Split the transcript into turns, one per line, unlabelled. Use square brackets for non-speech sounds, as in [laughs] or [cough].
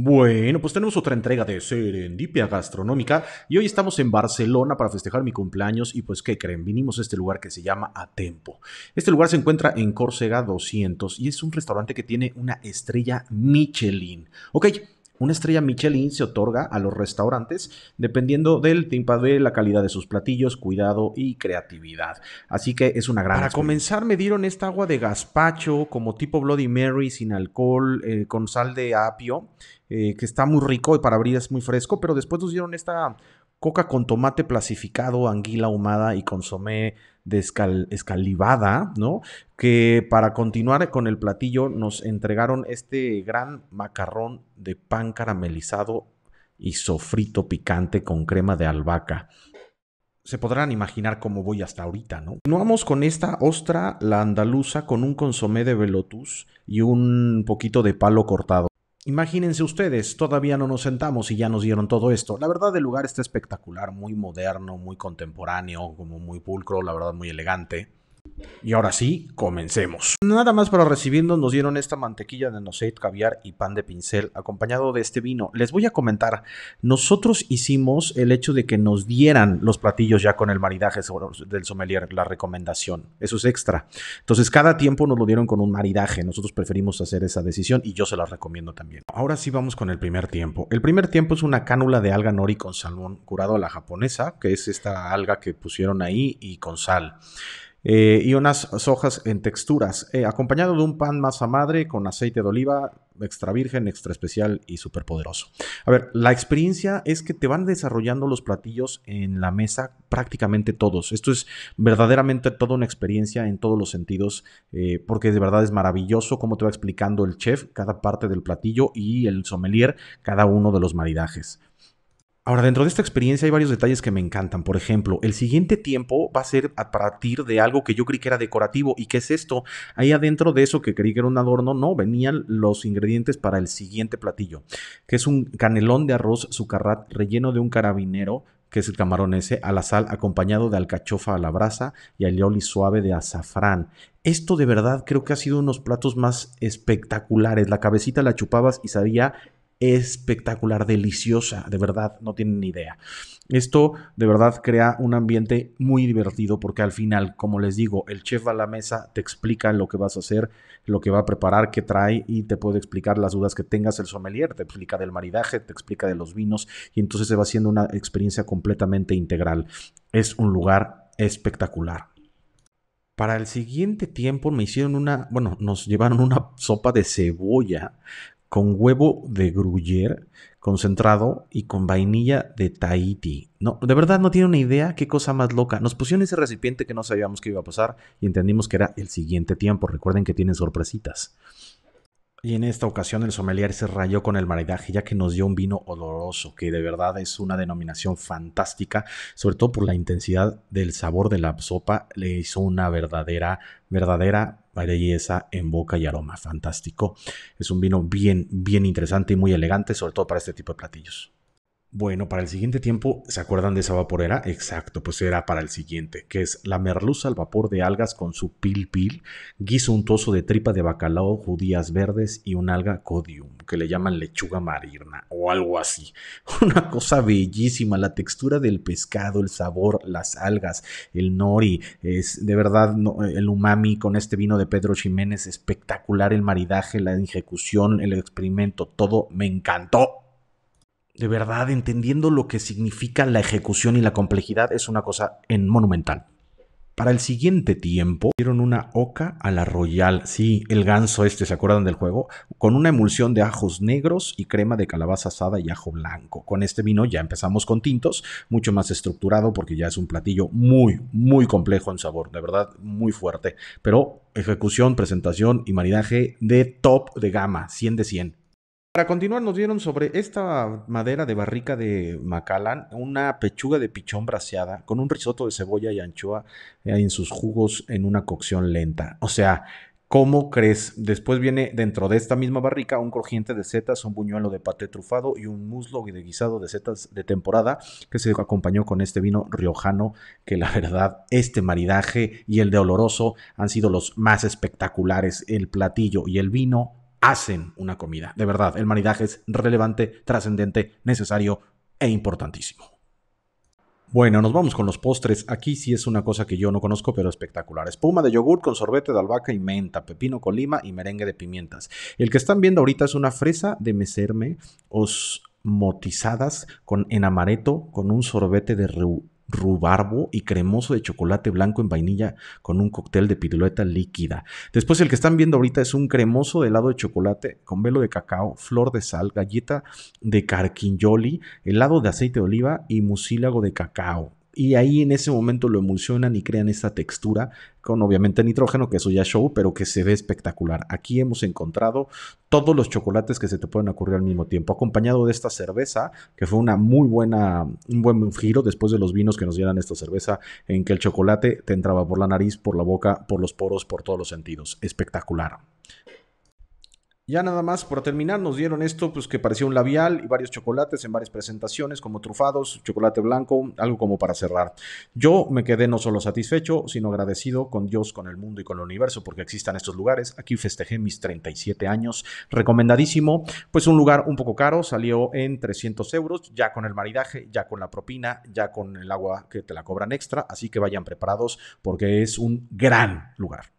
Bueno, pues tenemos otra entrega de Serendipia Gastronómica y hoy estamos en Barcelona para festejar mi cumpleaños y pues ¿qué creen? Vinimos a este lugar que se llama Atempo. Este lugar se encuentra en Córcega 200 y es un restaurante que tiene una estrella Michelin. Ok, una estrella Michelin se otorga a los restaurantes dependiendo del tiempo, de la calidad de sus platillos, cuidado y creatividad. Así que es una gran. Para comenzar, me dieron esta agua de gazpacho, como tipo Bloody Mary, sin alcohol, eh, con sal de apio, eh, que está muy rico y para abrir es muy fresco, pero después nos dieron esta coca con tomate placificado, anguila ahumada y consomé escalivada, ¿no? Que para continuar con el platillo nos entregaron este gran macarrón de pan caramelizado y sofrito picante con crema de albahaca. Se podrán imaginar cómo voy hasta ahorita, ¿no? Continuamos con esta ostra, la andaluza, con un consomé de velotus y un poquito de palo cortado. Imagínense ustedes, todavía no nos sentamos y ya nos dieron todo esto. La verdad, el lugar está espectacular, muy moderno, muy contemporáneo, como muy pulcro, la verdad, muy elegante. Y ahora sí, comencemos. Nada más para recibirnos nos dieron esta mantequilla de nocet, caviar y pan de pincel acompañado de este vino. Les voy a comentar, nosotros hicimos el hecho de que nos dieran los platillos ya con el maridaje del sommelier, la recomendación. Eso es extra. Entonces cada tiempo nos lo dieron con un maridaje. Nosotros preferimos hacer esa decisión y yo se la recomiendo también. Ahora sí vamos con el primer tiempo. El primer tiempo es una cánula de alga nori con salmón curado a la japonesa, que es esta alga que pusieron ahí y con sal. Eh, y unas hojas en texturas, eh, acompañado de un pan masa madre con aceite de oliva extra virgen, extra especial y súper poderoso. A ver, la experiencia es que te van desarrollando los platillos en la mesa prácticamente todos. Esto es verdaderamente toda una experiencia en todos los sentidos, eh, porque de verdad es maravilloso cómo te va explicando el chef cada parte del platillo y el sommelier cada uno de los maridajes. Ahora, dentro de esta experiencia hay varios detalles que me encantan. Por ejemplo, el siguiente tiempo va a ser a partir de algo que yo creí que era decorativo. ¿Y qué es esto? Ahí adentro de eso que creí que era un adorno, no, venían los ingredientes para el siguiente platillo, que es un canelón de arroz sucarrat relleno de un carabinero que es el camarón ese, a la sal acompañado de alcachofa a la brasa y alioli suave de azafrán. Esto de verdad creo que ha sido unos platos más espectaculares. La cabecita la chupabas y sabía espectacular, deliciosa, de verdad, no tienen ni idea. Esto de verdad crea un ambiente muy divertido porque al final, como les digo, el chef va a la mesa, te explica lo que vas a hacer, lo que va a preparar, qué trae y te puede explicar las dudas que tengas el sommelier, te explica del maridaje, te explica de los vinos y entonces se va haciendo una experiencia completamente integral. Es un lugar espectacular. Para el siguiente tiempo me hicieron una, bueno, nos llevaron una sopa de cebolla con huevo de gruyere concentrado y con vainilla de Tahiti. No, de verdad no tiene una idea qué cosa más loca. Nos pusieron ese recipiente que no sabíamos que iba a pasar y entendimos que era el siguiente tiempo. Recuerden que tienen sorpresitas. Y en esta ocasión el sommelier se rayó con el maridaje ya que nos dio un vino oloroso que de verdad es una denominación fantástica, sobre todo por la intensidad del sabor de la sopa, le hizo una verdadera, verdadera belleza en boca y aroma, fantástico. Es un vino bien, bien interesante y muy elegante, sobre todo para este tipo de platillos. Bueno, para el siguiente tiempo, ¿se acuerdan de esa vaporera? Exacto, pues era para el siguiente, que es la merluza al vapor de algas con su pil pil, guiso untuoso de tripa de bacalao, judías verdes y un alga codium, que le llaman lechuga marina o algo así. [laughs] Una cosa bellísima, la textura del pescado, el sabor, las algas, el nori, es de verdad no, el umami con este vino de Pedro Jiménez, espectacular el maridaje, la ejecución, el experimento, todo me encantó de verdad, entendiendo lo que significa la ejecución y la complejidad, es una cosa en monumental. Para el siguiente tiempo, dieron una oca a la Royal. Sí, el ganso este, ¿se acuerdan del juego? Con una emulsión de ajos negros y crema de calabaza asada y ajo blanco. Con este vino ya empezamos con tintos, mucho más estructurado porque ya es un platillo muy, muy complejo en sabor, de verdad, muy fuerte. Pero ejecución, presentación y maridaje de top de gama, 100 de 100. Para continuar, nos dieron sobre esta madera de barrica de Macallan una pechuga de pichón braseada con un risotto de cebolla y anchoa eh, en sus jugos en una cocción lenta. O sea, ¿Cómo crees? Después viene dentro de esta misma barrica un crujiente de setas, un buñuelo de paté trufado y un muslo de guisado de setas de temporada que se acompañó con este vino riojano que la verdad este maridaje y el de oloroso han sido los más espectaculares. El platillo y el vino hacen una comida. De verdad, el maridaje es relevante, trascendente, necesario e importantísimo. Bueno, nos vamos con los postres. Aquí sí es una cosa que yo no conozco, pero espectacular. Espuma de yogur con sorbete de albahaca y menta, pepino con lima y merengue de pimientas. El que están viendo ahorita es una fresa de meserme osmotizadas con en amareto con un sorbete de, rubarbo y cremoso de chocolate blanco en vainilla con un cóctel de piruleta líquida. Después el que están viendo ahorita es un cremoso de helado de chocolate con velo de cacao, flor de sal, galleta de carquinjoli, helado de aceite de oliva y musílago de cacao y ahí en ese momento lo emulsionan y crean esta textura con obviamente nitrógeno, que eso ya show, pero que se ve espectacular. Aquí hemos encontrado todos los chocolates que se te pueden ocurrir al mismo tiempo, acompañado de esta cerveza, que fue una muy buena, un buen giro después de los vinos que nos dieron esta cerveza, en que el chocolate te entraba por la nariz, por la boca, por los poros, por todos los sentidos. Espectacular. Ya nada más, por terminar, nos dieron esto, pues que parecía un labial y varios chocolates en varias presentaciones, como trufados, chocolate blanco, algo como para cerrar. Yo me quedé no solo satisfecho, sino agradecido con Dios, con el mundo y con el universo, porque existan estos lugares. Aquí festejé mis 37 años, recomendadísimo. Pues un lugar un poco caro, salió en 300 euros, ya con el maridaje, ya con la propina, ya con el agua que te la cobran extra, así que vayan preparados porque es un gran lugar.